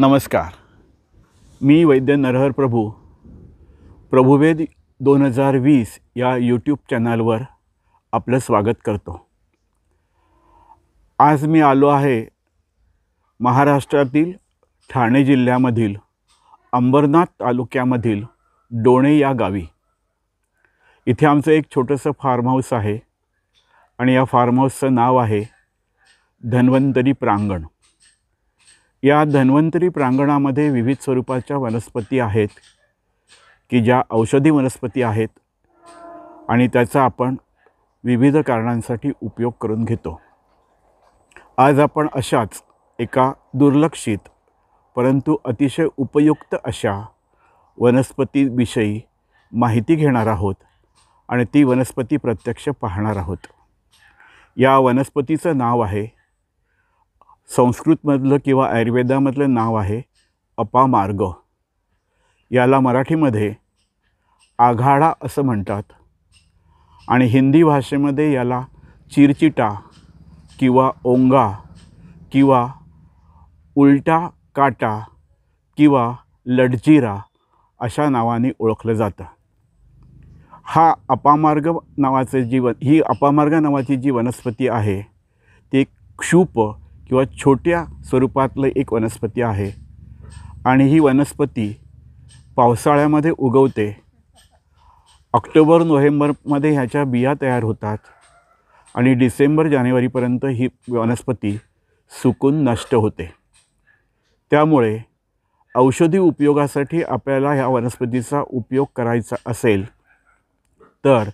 नमस्कार मी वैद्य नरहर प्रभू प्रभुवेद दोन हजार वीस या यूट्यूब चॅनलवर आपलं स्वागत करतो आज मी आलो आहे महाराष्ट्रातील ठाणे जिल्ह्यामधील अंबरनाथ तालुक्यामधील डोणे या गावी इथे आमचं एक छोटंसं फार्म हाऊस आहे आणि या फार्म हाऊसचं नाव आहे धन्वंतरी प्रांगण या धन्वंतरी प्रांगणामध्ये विविध स्वरूपाच्या वनस्पती आहेत की ज्या औषधी वनस्पती आहेत आणि त्याचा आपण विविध कारणांसाठी उपयोग करून घेतो आज आपण अशाच एका दुर्लक्षित परंतु अतिशय उपयुक्त अशा वनस्पतीविषयी माहिती घेणार आहोत आणि ती वनस्पती प्रत्यक्ष पाहणार आहोत या वनस्पतीचं नाव आहे संस्कृतमधलं किंवा आयुर्वेदामधलं नाव आहे अपामार्ग याला मराठीमध्ये आघाडा असं म्हणतात आणि हिंदी भाषेमध्ये याला चिरचिटा किंवा ओंगा किंवा उलटा काटा किंवा लडजिरा अशा नावाने ओळखलं जातं हा अपामार्ग नावाचं जीवन ही अपामार्ग नावाची जी वनस्पती आहे ती क्षूप किंवा छोट्या स्वरूपातलं एक वनस्पती आहे आणि ही वनस्पती पावसाळ्यामध्ये उगवते ऑक्टोबर नोव्हेंबरमध्ये ह्याच्या बिया तयार होतात आणि डिसेंबर जानेवारीपर्यंत ही वनस्पती सुकून नष्ट होते त्यामुळे औषधी उपयोगासाठी आपल्याला ह्या वनस्पतीचा उपयोग करायचा असेल तर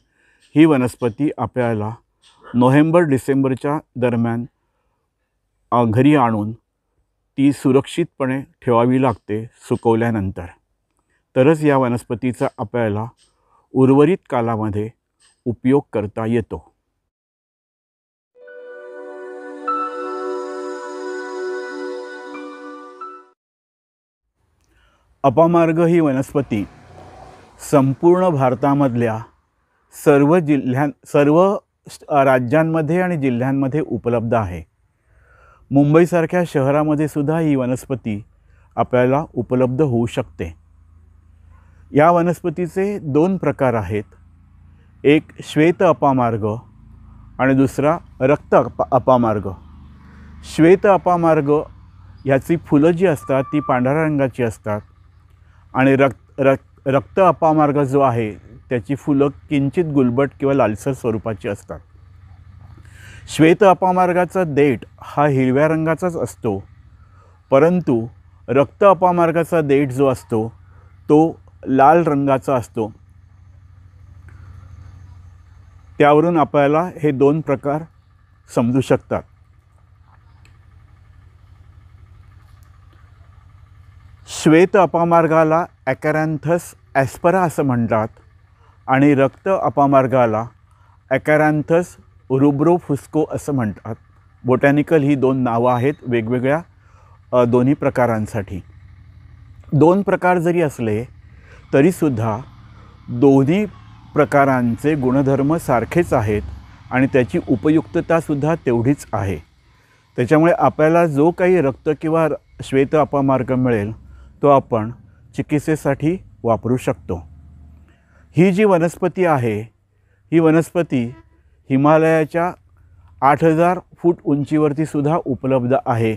ही वनस्पती आपल्याला नोव्हेंबर डिसेंबरच्या दरम्यान घरी आणून ती सुरक्षितपणे ठेवावी लागते सुकवल्यानंतर तरच या वनस्पतीचा आपल्याला उर्वरित कालामध्ये उपयोग करता येतो अपामार्ग ही वनस्पती संपूर्ण भारतामधल्या सर्व जिल्ह्यां सर्व राज्यांमध्ये आणि जिल्ह्यांमध्ये उपलब्ध आहे मुंबईसारख्या शहरामध्ये सुद्धा ही वनस्पती आपल्याला उपलब्ध होऊ शकते या वनस्पतीचे दोन प्रकार आहेत एक श्वेत अपामार्ग आणि दुसरा रक्त अपा अपामार्ग श्वेत अपामार्ग ह्याची फुलं जी असतात ती पांढऱ्या रंगाची असतात आणि रक्त रक्त रक्त अपामार्ग जो आहे त्याची फुलं किंचित गुलबट किंवा लालसर स्वरूपाची असतात श्वेत अपामार्गाचा देठ हा हिरव्या रंगाचाच असतो परंतु रक्त अपामार्गाचा देठ जो असतो तो लाल रंगाचा असतो त्यावरून आपल्याला हे दोन प्रकार समजू शकतात श्वेत अपामार्गाला ॲकॅरॅन्थस ॲस्परा असं म्हणतात आणि रक्त अपामार्गाला ॲकॅरॅन्थस रुब्रो फुस्को असं म्हणतात बोटॅनिकल ही दोन नावं आहेत वेगवेगळ्या दोन्ही प्रकारांसाठी दोन प्रकार जरी असले तरीसुद्धा दोन्ही प्रकारांचे गुणधर्म सारखेच आहेत आणि त्याची उपयुक्ततासुद्धा तेवढीच आहे त्याच्यामुळे आपल्याला जो काही रक्त किंवा श्वेत अपामार्ग मिळेल तो आपण चिकित्सेसाठी वापरू शकतो ही जी वनस्पती आहे ही वनस्पती हिमालयाच्या आठ हजार फूट उंचीवरती सुद्धा उपलब्ध आहे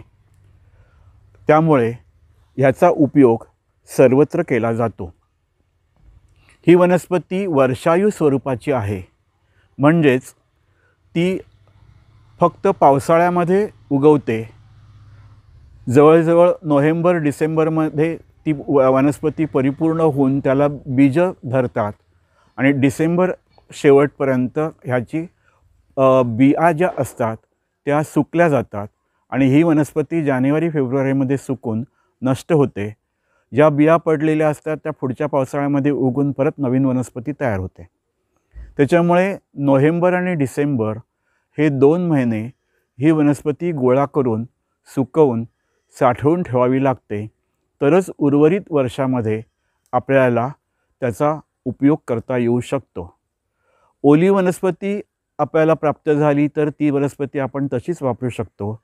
त्यामुळे ह्याचा उपयोग सर्वत्र केला जातो ही वनस्पती वर्षायू स्वरूपाची आहे म्हणजेच ती फक्त पावसाळ्यामध्ये उगवते जवळजवळ नोव्हेंबर डिसेंबरमध्ये ती वनस्पती परिपूर्ण होऊन त्याला बीज धरतात आणि डिसेंबर शेवटपर्यंत ह्याची बिया ज्या असतात त्या सुकल्या जातात आणि ही वनस्पती जानेवारी फेब्रुवारीमध्ये सुकून नष्ट होते ज्या बिया पडलेल्या असतात त्या पुढच्या पावसाळ्यामध्ये उगून परत नवीन वनस्पती तयार होते त्याच्यामुळे नोव्हेंबर आणि डिसेंबर हे दोन महिने ही वनस्पती गोळा करून सुकवून साठवून ठेवावी लागते तरच उर्वरित वर्षामध्ये आपल्याला त्याचा उपयोग करता येऊ शकतो ओली वनस्पती आपल्याला प्राप्त झाली तर ती वनस्पती आपण तशीच वापरू शकतो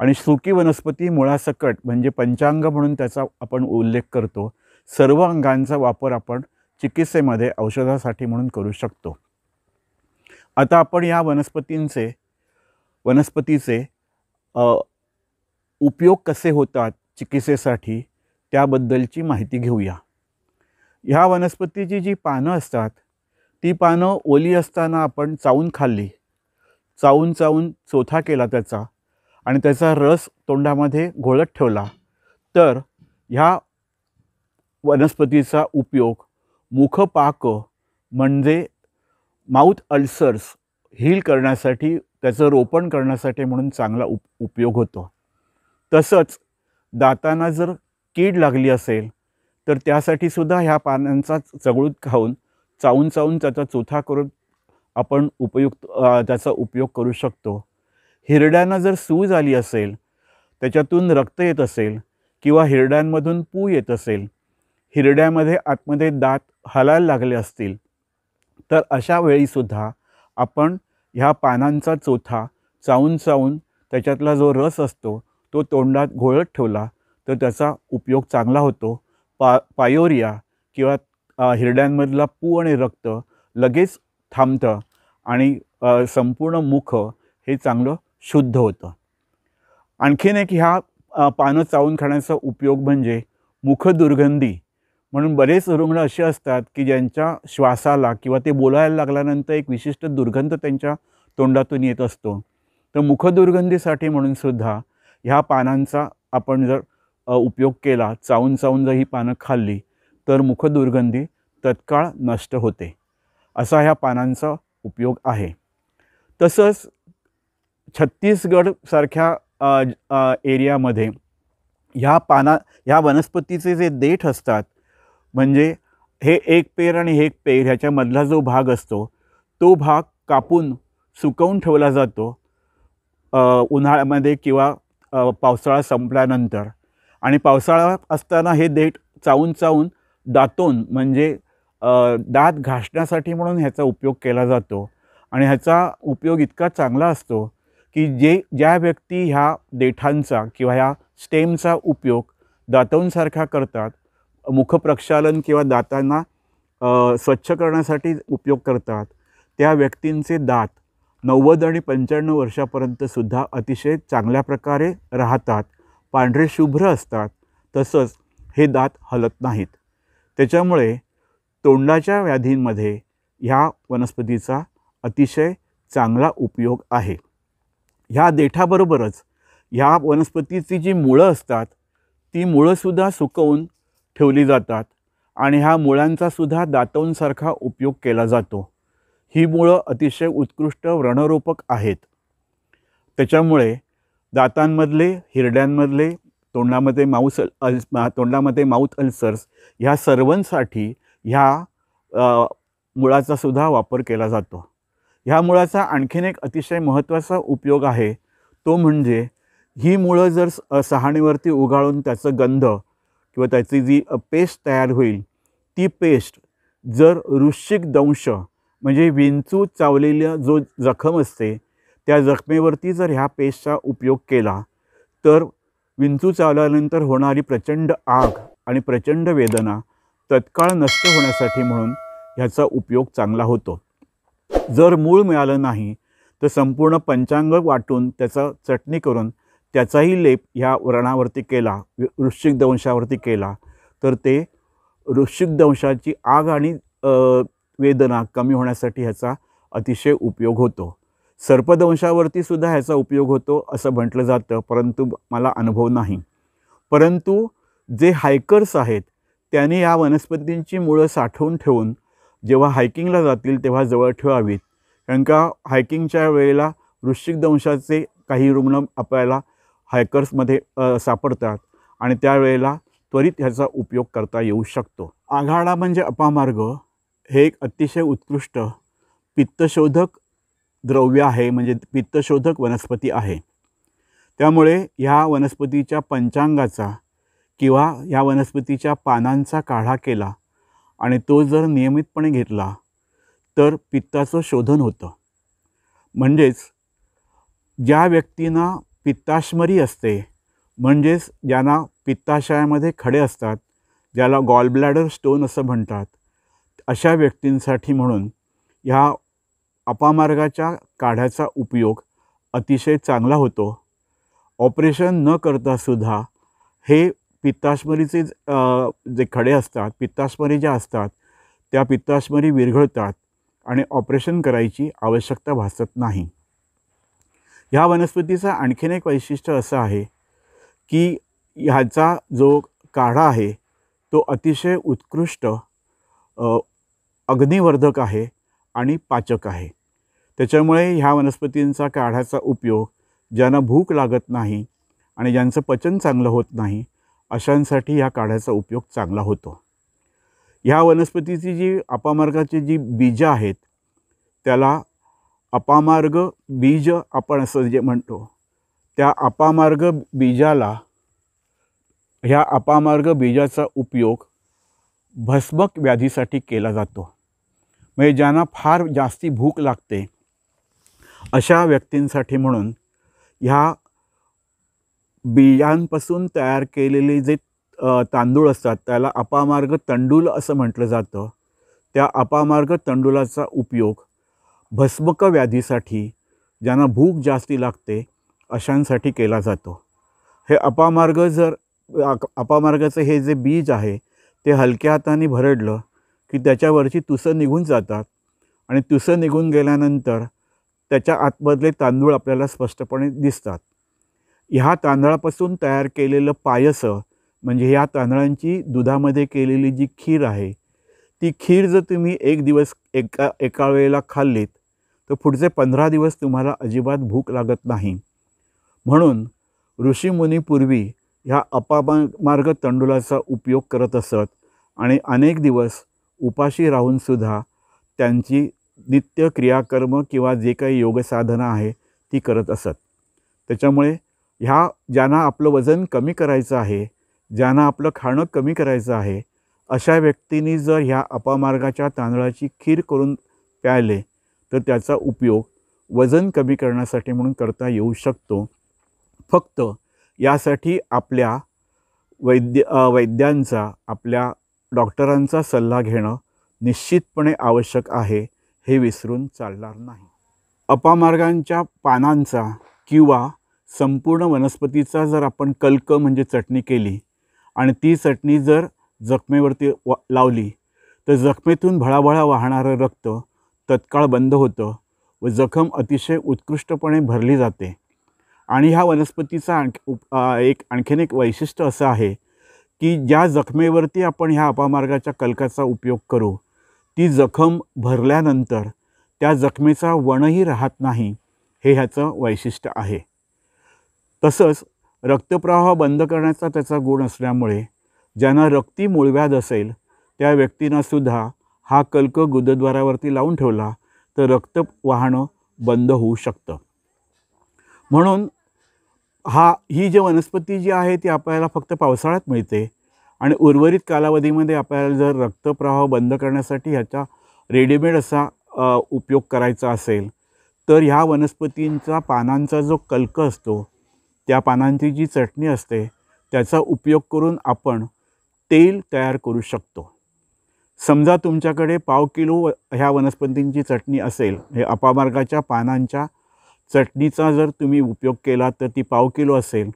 आणि सुकी वनस्पती मुळासकट म्हणजे पंचांग म्हणून त्याचा आपण उल्लेख करतो सर्व अंगांचा वापर आपण चिकित्सेमध्ये औषधासाठी म्हणून करू शकतो आता आपण या वनस्पतींचे वनस्पतीचे उपयोग कसे होतात चिकित्सेसाठी त्याबद्दलची माहिती घेऊया ह्या वनस्पतीची जी पानं असतात ती पानं ओली असताना आपण चावून खाल्ली चावून चावून चोथा केला त्याचा आणि त्याचा रस तोंडामध्ये घोळत ठेवला तर ह्या वनस्पतीचा उपयोग मुखपाक म्हणजे माउथ अल्सर्स हील करण्यासाठी त्याचं रोपण करण्यासाठी म्हणून चांगला उप उपयोग होतो तसंच दातांना जर कीड लागली असेल तर त्यासाठी सुद्धा ह्या पानांचा चगळूत खाऊन चावून चावून त्याचा चोथा करून आपण उपयुक्त त्याचा उपयोग करू शकतो हिरड्यांना जर सूज आली असेल त्याच्यातून रक्त येत असेल किंवा हिरड्यांमधून पू येत असेल हिरड्यामध्ये आतमध्ये दात हलायला लागले असतील तर अशा वेळीसुद्धा आपण ह्या पानांचा चोथा चावून चावून त्याच्यातला जो रस असतो तो तोंडात घोळत ठेवला तर त्याचा उपयोग चांगला होतो पा पायोरिया किंवा हिरड्यांमधला पू आणि रक्त लगेच थांबतं आणि संपूर्ण मुख हे चांगलं शुद्ध होतं आणखीन एक ह्या पानं चावून खाण्याचा उपयोग म्हणजे मुखदुर्गंधी म्हणून बरेच रुग्ण असे असतात की ज्यांच्या श्वासाला किंवा ते बोलायला लागल्यानंतर एक विशिष्ट दुर्गंध त्यांच्या तोंडातून येत असतो तर मुखदुर्गंधीसाठी म्हणून सुद्धा ह्या पानांचा आपण जर उपयोग केला चावून चावून जर ही पानं खाल्ली तर मुखदुर्गंधी तत्काळ नष्ट होते असा ह्या पानांचा उपयोग आहे तसंच छत्तीसगडसारख्या एरियामध्ये ह्या पाना ह्या वनस्पतीचे जे देठ असतात म्हणजे हे एक पेर आणि हे एक पेर ह्याच्यामधला जो भाग असतो तो भाग कापून सुकवून ठेवला जातो उन्हाळ्यामध्ये किंवा पावसाळा संपल्यानंतर आणि पावसाळा असताना हे देठ चावून चावून दातून म्हणजे दात घासण्यासाठी म्हणून ह्याचा उपयोग केला जातो आणि ह्याचा उपयोग इतका चांगला असतो की जे ज्या व्यक्ती ह्या देठांचा किंवा ह्या स्टेमचा उपयोग दातोंसारखा करतात मुखप्रक्षालन किंवा दातांना स्वच्छ करण्यासाठी उपयोग करतात त्या व्यक्तींचे दात नव्वद आणि पंच्याण्णव वर्षापर्यंतसुद्धा अतिशय चांगल्या प्रकारे राहतात पांढरे शुभ्र असतात तसंच हे दात हलत नाहीत त्याच्यामुळे तोंडाच्या व्याधींमध्ये ह्या वनस्पतीचा अतिशय चांगला उपयोग आहे ह्या देठाबरोबरच ह्या वनस्पतीची जी मुळं असतात ती मुळंसुद्धा सुकवून ठेवली जातात आणि ह्या मुळांचासुद्धा दातांसारखा उपयोग केला जातो ही मुळं अतिशय उत्कृष्ट व्रणरोपक आहेत त्याच्यामुळे दातांमधले हिरड्यांमधले तोंडामध्ये माऊस अल तोंडामध्ये माऊथ अल्सर्स ह्या सर्वांसाठी ह्या मुळाचासुद्धा वापर केला जातो ह्या मुळाचा आणखीन एक अतिशय महत्त्वाचा उपयोग आहे तो म्हणजे ही मुळं जर सहाणीवरती उगाळून त्याचं गंध किंवा त्याची जी पेस्ट तयार होईल ती पेस्ट जर ऋषिक दंश म्हणजे विंचू चावलेल्या जो जखम असते त्या जखमेवरती जर ह्या पेस्टचा उपयोग केला तर विंचू चावल्यानंतर होणारी प्रचंड आग आणि प्रचंड वेदना तत्काळ नष्ट होण्यासाठी म्हणून ह्याचा उपयोग चांगला होतो जर मूळ मिळालं नाही तर संपूर्ण पंचांग वाटून त्याचा चटणी करून त्याचाही लेप ह्या व्रणावरती केला वृश्चिक दंशावरती केला तर ते वृश्चिक दंशाची आग आणि वेदना कमी होण्यासाठी ह्याचा अतिशय उपयोग होतो सर्पदंशावरती सुद्धा ह्याचा उपयोग होतो असं म्हटलं जातं परंतु मला अनुभव नाही परंतु जे हायकर्स आहेत त्यांनी या वनस्पतींची मुळं साठवून ठेवून जेव्हा हायकिंगला जातील तेव्हा जवळ ठेवावीत कारण का हायकिंगच्या वेळेला वृश्चिक दंशाचे काही रुग्ण आपल्याला हायकर्समध्ये सापडतात आणि त्यावेळेला त्वरित ह्याचा उपयोग करता येऊ शकतो आघाडा म्हणजे अपामार्ग हे एक अतिशय उत्कृष्ट पित्तशोधक द्रव्य आहे म्हणजे पित्तशोधक वनस्पती आहे त्यामुळे ह्या वनस्पतीच्या पंचांगाचा किंवा ह्या वनस्पतीच्या पानांचा काढा केला आणि तो जर नियमितपणे घेतला तर पित्ताचं शोधन होतं म्हणजेच ज्या व्यक्तींना पित्ताश्मरी असते म्हणजेच ज्यांना पित्ताशयामध्ये खडे असतात ज्याला गॉलब्लॅडर स्टोन असं म्हणतात अशा व्यक्तींसाठी म्हणून ह्या अपामार्गाच्या काढ्याचा उपयोग अतिशय चांगला होतो ऑपरेशन न करता सुद्धा हे पित्ताश्मरीचे जे खडे असतात पित्ताश्मरी ज्या असतात त्या पित्ताश्मरी विरघळतात आणि ऑपरेशन करायची आवश्यकता भासत नाही ह्या वनस्पतीचं आणखीन एक वैशिष्ट्य असं आहे की ह्याचा जो काढा आहे तो अतिशय उत्कृष्ट अग्निवर्धक आहे आणि पाचक आहे त्याच्यामुळे ह्या वनस्पतींचा काढ्याचा उपयोग ज्यांना भूक लागत नाही आणि ज्यांचं पचन चांगलं होत नाही अशांसाठी ह्या काढ्याचा उपयोग चांगला होतो ह्या वनस्पतीची जी अपामार्गाची जी बीजं आहेत त्याला अपामार्ग बीज आपण असं जे म्हणतो त्या अपामार्ग बीजाला ह्या अपामार्ग बीजाचा उपयोग भस्मक व्याधीसाठी केला जातो म्हणजे ज्यांना फार जास्ती भूक लागते अशा व्यक्तींसाठी म्हणून ह्या बियांपासून तयार केलेले जे तांदूळ असतात त्याला अपामार्ग तंडूल असं म्हटलं जातं त्या अपामार्ग तंडुलाचा उपयोग भस्मक व्याधीसाठी ज्यांना भूक जास्ती लागते अशांसाठी केला जातो हे अपामार्ग जर अपामार्गाचं हे जे बीज आहे ते हलक्या हाताने भरडलं की त्याच्यावरची तुसं निघून जातात आणि तुसं निघून गेल्यानंतर त्याच्या आतमधले तांदूळ आपल्याला स्पष्टपणे दिसतात ह्या तांदळापासून तयार केलेलं पायसं म्हणजे ह्या तांदळांची दुधामध्ये केलेली जी खीर आहे ती खीर जर तुम्ही एक दिवस एका एका वेळेला खाल्लीत तर पुढचे पंधरा दिवस तुम्हाला अजिबात भूक लागत नाही म्हणून ऋषीमुनीपूर्वी ह्या अपामार्ग तंडुलाचा उपयोग करत असत आणि अनेक दिवस उपाशी राहूनसुद्धा त्यांची नित्य क्रियाकर्म किंवा जे काही योगसाधनं आहे ती करत असत त्याच्यामुळे ह्या ज्यांना आपलं वजन कमी करायचं आहे ज्यांना आपलं खाणं कमी करायचं आहे अशा व्यक्तींनी जर ह्या अपामार्गाच्या तांदळाची खीर करून प्यायले तर त्याचा उपयोग वजन कमी करण्यासाठी म्हणून करता येऊ शकतो फक्त यासाठी आपल्या वैद्य वैद्यांचा आपल्या डॉक्टरांचा सल्ला घेणं निश्चितपणे आवश्यक आहे हे विसरून चालणार नाही अपामार्गांच्या पानांचा किंवा संपूर्ण वनस्पतीचा जर आपण कल्क म्हणजे चटणी केली आणि ती चटणी जर जखमेवरती वा लावली तर जखमेतून भळाभळा वाहणारं रक्त तत्काळ बंद होतं व जखम अतिशय उत्कृष्टपणे भरली जाते आणि ह्या वनस्पतीचा आणख एक आणखीन एक वैशिष्ट्य असं आहे की ज्या जखमेवरती आपण ह्या अपामार्गाच्या कलकाचा उपयोग करू ती जखम भरल्यानंतर त्या जखमेचा वणही राहत नाही हे ह्याचं वैशिष्ट्य आहे तसंच रक्तप्रवाह बंद करण्याचा त्याचा गुण असल्यामुळे ज्यांना रक्ती मुळव्याध असेल त्या व्यक्तींनासुद्धा हा कल्क गुदद्वारावरती लावून ठेवला तर रक्त वाहणं बंद होऊ शकतं म्हणून हा ही जी वनस्पती जी आहे ती आपल्याला फक्त पावसाळ्यात मिळते आणि उर्वरित कालावधीमध्ये आपल्याला जर रक्तप्रवाह बंद करण्यासाठी ह्याचा रेडीमेड असा उपयोग करायचा असेल तर ह्या वनस्पतींचा पानांचा जो कल्क असतो त्या पानांची जी चटणी असते त्याचा उपयोग करून आपण तेल तयार करू शकतो समजा तुमच्याकडे पाव किलो ह्या वनस्पतींची चटणी असेल हे अपामार्गाच्या पानांच्या चटणीचा जर तुम्ही उपयोग केला तर ती पाव किलो असेल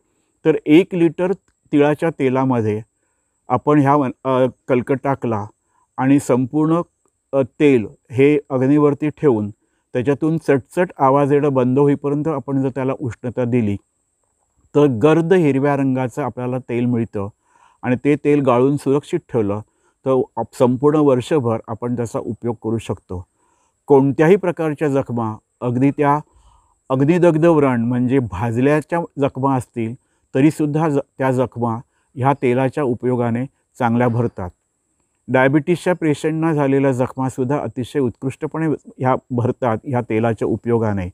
तर एक लिटर तिळाच्या तेलामध्ये आपण ह्या कलकट टाकला आणि संपूर्ण तेल हे अग्नीवरती ठेवून त्याच्यातून चटचट आवाज येणं बंद होईपर्यंत आपण जर त्याला उष्णता दिली तर गर्द हिरव्या रंगाचं आपल्याला तेल मिळतं आणि ते तेल गाळून सुरक्षित ठेवलं तर संपूर्ण वर्षभर आपण त्याचा उपयोग करू शकतो कोणत्याही प्रकारच्या जखमा अगदी त्या अग्निदग्ध व्रण म्हणजे भाजल्याच्या जखमा असतील तरीसुद्धा ज त्या जखमा ह्या तेलाच्या उपयोगाने चांगल्या भरतात डायबिटीसच्या पेशंटना झालेल्या जखमासुद्धा अतिशय उत्कृष्टपणे ह्या भरतात ह्या तेलाच्या उपयोगाने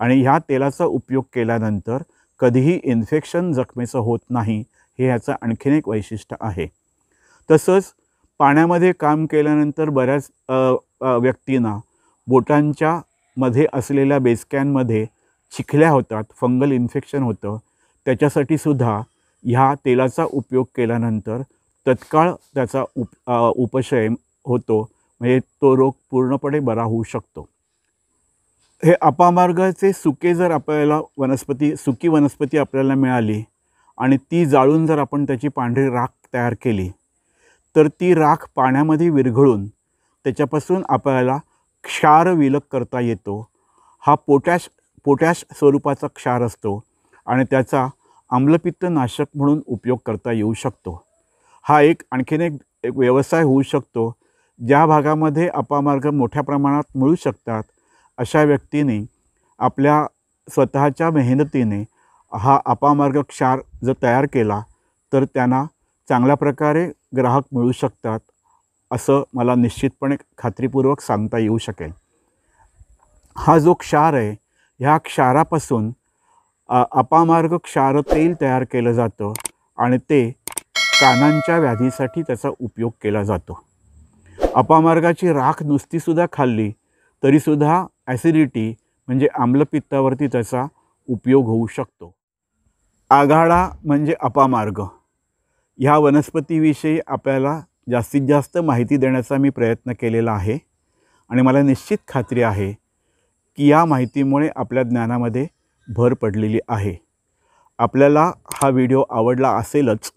आणि ह्या तेलाचा उपयोग केल्यानंतर कधीही इन्फेक्शन जखमेचं होत नाही हे ह्याचं आणखीन एक वैशिष्ट्य आहे तसंच पाण्यामध्ये काम केल्यानंतर बऱ्याच व्यक्तींना बोटांच्या मध्ये असलेल्या बेसकॅनमध्ये चिखल्या होतात फंगल इन्फेक्शन होतं त्याच्यासाठी सुद्धा ह्या तेलाचा उपयोग केल्यानंतर तत्काळ त्याचा उप उपशय होतो म्हणजे तो रोग पूर्णपणे बरा होऊ शकतो हे अपामार्गाचे सुके जर आपल्याला वनस्पती सुकी वनस्पती आपल्याला मिळाली आणि ती जाळून जर आपण त्याची पांढरी राख तयार केली तर ती राख पाण्यामध्ये विरघळून त्याच्यापासून आपल्याला क्षार विलग करता येतो हा पोटॅश पोटॅश स्वरूपाचा क्षार असतो आणि त्याचा आम्लपित्त नाशक म्हणून उपयोग करता येऊ शकतो हा एक आणखीन एक एक व्यवसाय होऊ शकतो ज्या भागामध्ये अपामार्ग मोठ्या प्रमाणात मिळू शकतात अशा व्यक्तीने आपल्या स्वतःच्या मेहनतीने हा अपामार्ग क्षार जर तयार केला तर त्यांना चांगल्या प्रकारे ग्राहक मिळू शकतात असं मला निश्चितपणे खात्रीपूर्वक सांगता येऊ शकेल हा जो क्षार आहे ह्या क्षारापासून अपामार्ग क्षार तेल तयार केलं जातं आणि ते कानांच्या व्याधीसाठी त्याचा उपयोग केला जातो अपामार्गाची राख नुसतीसुद्धा खाल्ली तरीसुद्धा ॲसिडिटी म्हणजे आम्लपित्तावरती त्याचा उपयोग होऊ शकतो आघाडा म्हणजे अपामार्ग ह्या वनस्पतीविषयी आपल्याला जास्तीत जास्त माहिती देण्याचा मी प्रयत्न केलेला आहे आणि मला निश्चित खात्री आहे की या माहितीमुळे आपल्या ज्ञानामध्ये भर पडलेली आहे आपल्याला हा व्हिडिओ आवडला असेलच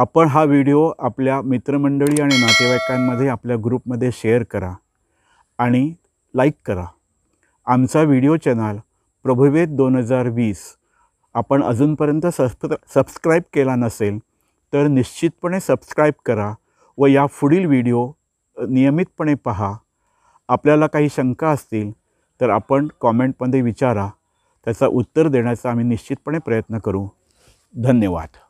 आपण हा व्हिडिओ आपल्या मित्रमंडळी आणि नातेवाईकांमध्ये आपल्या ग्रुपमध्ये शेअर करा आणि लाईक करा आमचा व्हिडिओ चॅनल प्रभुवेद दोन हजार वीस आपण अजूनपर्यंत सबस्क्रा सबस्क्राईब केला नसेल तर निश्चितपणे सबस्क्राईब करा व या पुढील व्हिडिओ नियमितपणे पहा आपल्याला काही शंका असतील तर आपण कॉमेंटमध्ये विचारा त्याचा उत्तर देण्याचा आम्ही निश्चितपणे प्रयत्न करू धन्यवाद